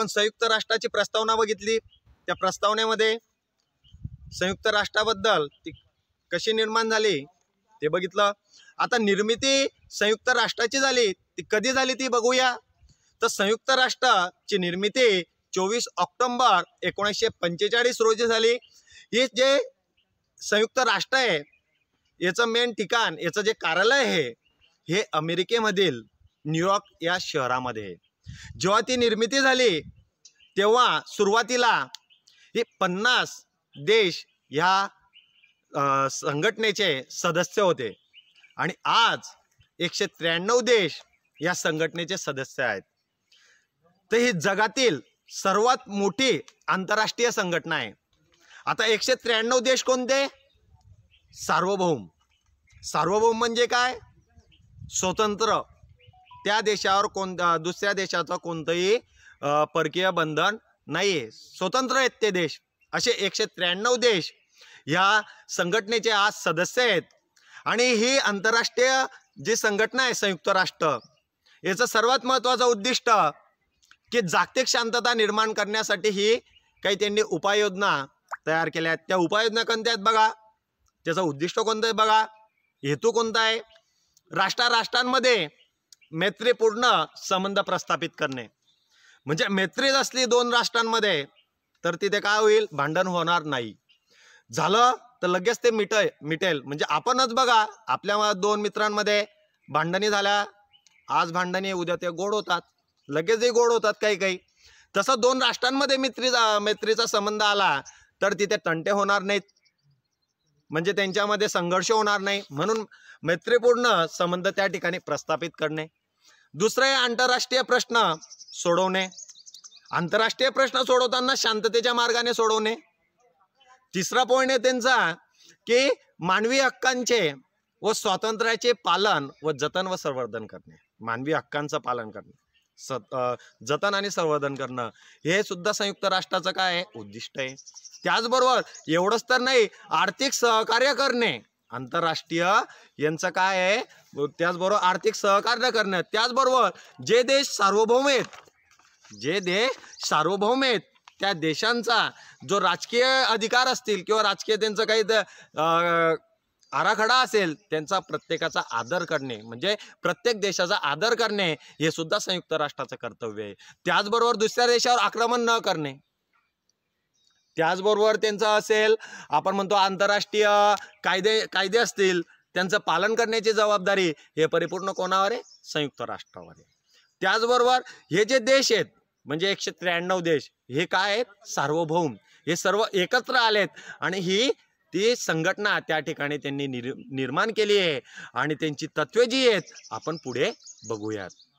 आपण संयुक्त राष्ट्राची प्रस्तावना बघितली त्या प्रस्तावनेमध्ये संयुक्त राष्ट्राबद्दल ती कशी निर्माण झाली ते बघितलं आता निर्मिती संयुक्त राष्ट्राची झाली ती कधी झाली ती बघूया तर संयुक्त राष्ट्राची निर्मिती चोवीस ऑक्टोंबर एकोणीसशे पंचेचाळीस रोजी झाली ही जे संयुक्त राष्ट्र आहे याचं मेन ठिकाण याचं जे कार्यालय आहे हे अमेरिकेमधील न्यूयॉर्क या शहरामध्ये जेव्हा ती निर्मिती झाली तेव्हा सुरुवातीला हे पन्नास देश ह्या संघटनेचे सदस्य होते आणि आज एकशे त्र्याण्णव देश या संघटनेचे सदस्य आहेत तर ही जगातील सर्वात मोठी आंतरराष्ट्रीय संघटना आहे आता एकशे त्र्याण्णव देश कोणते सार्वभौम सार्वभौम म्हणजे काय स्वतंत्र त्या देशावर कोण दुसऱ्या देशाचं कोणतंही परकीय बंधन नाही आहे स्वतंत्र आहेत ते देश असे एकशे त्र्याण्णव देश ह्या संघटनेचे आज सदस्य आहेत आणि ही आंतरराष्ट्रीय जी संघटना आहे संयुक्त राष्ट्र याचं सर्वात महत्त्वाचं उद्दिष्ट की जागतिक शांतता निर्माण करण्यासाठी ही काही त्यांनी उपाययोजना तयार केल्या आहेत त्या उपाययोजना कोणत्या आहेत बघा त्याचं उद्दिष्ट कोणतं आहे बघा हेतू कोणता आहे राष्ट्रा राष्ट्रांमध्ये मैत्रीपूर्ण संबंध प्रस्थापित करणे म्हणजे मैत्री असली दोन राष्ट्रांमध्ये तर तिथे काय होईल भांडण होणार नाही झालं तर लगेच ते मिटेल मिटेल म्हणजे आपणच बघा आपल्या दोन मित्रांमध्ये भांडणी झाल्या आज भांडणी उद्या ते गोड होतात लगेचही गोड होतात काही काही तसं दोन राष्ट्रांमध्ये मित्रीचा मैत्रीचा संबंध आला तर तिथे तंटे होणार नाहीत म्हणजे त्यांच्यामध्ये संघर्ष होणार नाही म्हणून मैत्रीपूर्ण संबंध त्या ठिकाणी प्रस्थापित करणे दुसरं आहे आंतरराष्ट्रीय प्रश्न सोडवणे आंतरराष्ट्रीय प्रश्न सोडवताना शांततेच्या मार्गाने सोडवणे तिसरा पॉईंट आहे त्यांचा की मानवी हक्कांचे व स्वातंत्र्याचे पालन व जतन व संवर्धन करणे मानवी हक्कांचं पालन करणे सत जतन आणि संवर्धन करणं हे सुद्धा संयुक्त राष्ट्राचं काय उद्दिष्ट आहे त्याचबरोबर एवढंच तर नाही आर्थिक सहकार्य करणे आंतरराष्ट्रीय यांचं काय आहे त्याचबरोबर आर्थिक सहकार्य करणं त्याचबरोबर जे देश सार्वभौम आहेत जे देश सार्वभौम आहेत त्या देशांचा जो राजकीय अधिकार असतील किंवा राजकीय त्यांचं काही आराखडा असेल त्यांचा प्रत्येकाचा आदर करणे म्हणजे प्रत्येक देशाचा आदर करणे हे सुद्धा संयुक्त राष्ट्राचं कर्तव्य आहे त्याचबरोबर दुसऱ्या देशावर आक्रमण न करणे त्याचबरोबर त्यांचं असेल आपण म्हणतो आंतरराष्ट्रीय कायदे कायदे असतील त्यांचं पालन करण्याची जबाबदारी हे परिपूर्ण कोणावर आहे संयुक्त राष्ट्रावर आहे त्याचबरोबर हे जे देश आहेत म्हणजे एकशे त्र्याण्णव देश हे काय आहेत सार्वभौम हे सर्व एकत्र आलेत आणि ही ती संघटना त्या ठिकाणी त्यांनी निर्माण केली आहे आणि त्यांची तत्वे जी आहेत आपण पुढे बघूयात